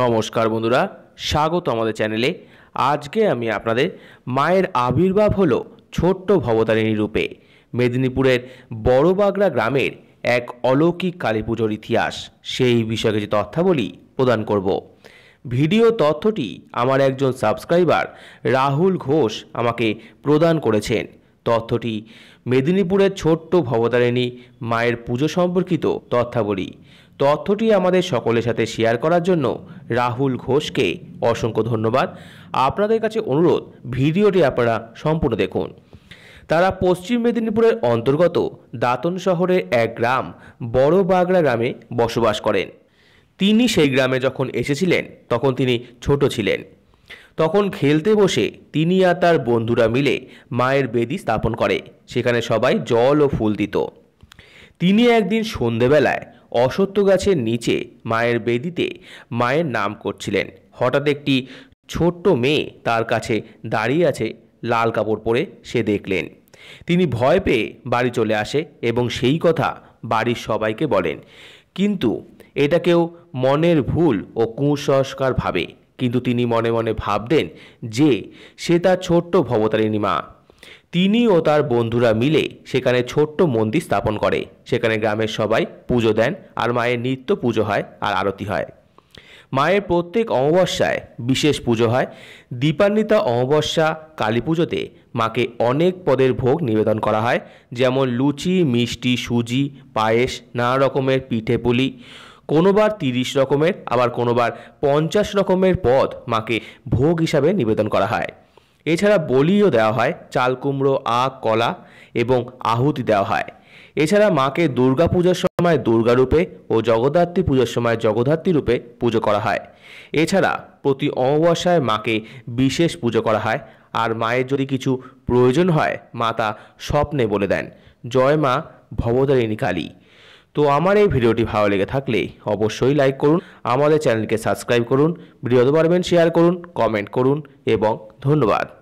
নমস্কার বন্ধুরা স্বাগত আমাদের চ্যানেলে আজকে আমি আপনাদের মায়ের আবির্ভাব হলো ছোট্ট ভবতারিণী রূপে মেদিনীপুরের বড়বাগড়া গ্রামের এক অলৌকিক কালী পুজোর ইতিহাস সেই বিষয়ে কিছু তথ্যাবলী প্রদান করব ভিডিও তথ্যটি আমার একজন সাবস্ক্রাইবার রাহুল ঘোষ আমাকে প্রদান করেছেন তথ্যটি মেদিনীপুরের ছোট্ট ভবতারিণী মায়ের পুজো সম্পর্কিত তথ্যাবলী তথ্যটি আমাদের সকলের সাথে শেয়ার করার জন্য রাহুল ঘোষকে অসংখ্য ধন্যবাদ আপনাদের কাছে অনুরোধ ভিডিওটি আপনারা সম্পূর্ণ দেখুন তারা পশ্চিম মেদিনীপুরের অন্তর্গত দাতন শহরের এক গ্রাম বড় বাগড়া গ্রামে বসবাস করেন তিনি সেই গ্রামে যখন এসেছিলেন তখন তিনি ছোট ছিলেন তখন খেলতে বসে তিনি আর তার বন্ধুরা মিলে মায়ের বেদি স্থাপন করে সেখানে সবাই জল ও ফুল দিত তিনি একদিন সন্ধেবেলায় অসত্য গাছের নিচে মায়ের বেদিতে মায়ের নাম করছিলেন হঠাৎ একটি ছোট্ট মেয়ে তার কাছে দাঁড়িয়ে আছে লাল কাপড় পরে সে দেখলেন তিনি ভয় পেয়ে বাড়ি চলে আসে এবং সেই কথা বাড়ির সবাইকে বলেন কিন্তু এটা কেউ মনের ভুল ও কুসংস্কার ভাবে কিন্তু তিনি মনে মনে ভাবতেন যে সে তার ছোট্ট ভবতারিণী মা তিনি ও তার বন্ধুরা মিলে সেখানে ছোট্ট মন্দির স্থাপন করে সেখানে গ্রামের সবাই পুজো দেন আর মায়ের নিত্য পুজো হয় আর আরতি হয় মায়ের প্রত্যেক অমাবস্যায় বিশেষ পুজো হয় দীপান্বিতা অমাবস্যা কালী পুজোতে মাকে অনেক পদের ভোগ নিবেদন করা হয় যেমন লুচি মিষ্টি সুজি পায়েস নানা রকমের পিঠে পুলি কোনোবার তিরিশ রকমের আবার কোনোবার পঞ্চাশ রকমের পদ মাকে ভোগ হিসাবে নিবেদন করা হয় এছাড়া বলিও দেওয়া হয় চাল কুমড়ো আখ কলা এবং আহুতি দেওয়া হয় এছাড়া মাকে দুর্গা পূজার সময় দুর্গারূপে ও জগদ্ধাত্রী পূজার সময় জগদ্ধাত্রী রূপে পুজো করা হয় এছাড়া প্রতি অমাবস্যায় মাকে বিশেষ পুজো করা হয় আর মায়ের যদি কিছু প্রয়োজন হয় মা তা স্বপ্নে বলে দেন জয় মা ভবদারিণী কালী তো আমার এই ভিডিওটি ভালো লেগে থাকলে অবশ্যই লাইক করুন আমাদের চ্যানেলকে সাবস্ক্রাইব করুন ভিডিওতে পারবেন শেয়ার করুন কমেন্ট করুন এবং ধন্যবাদ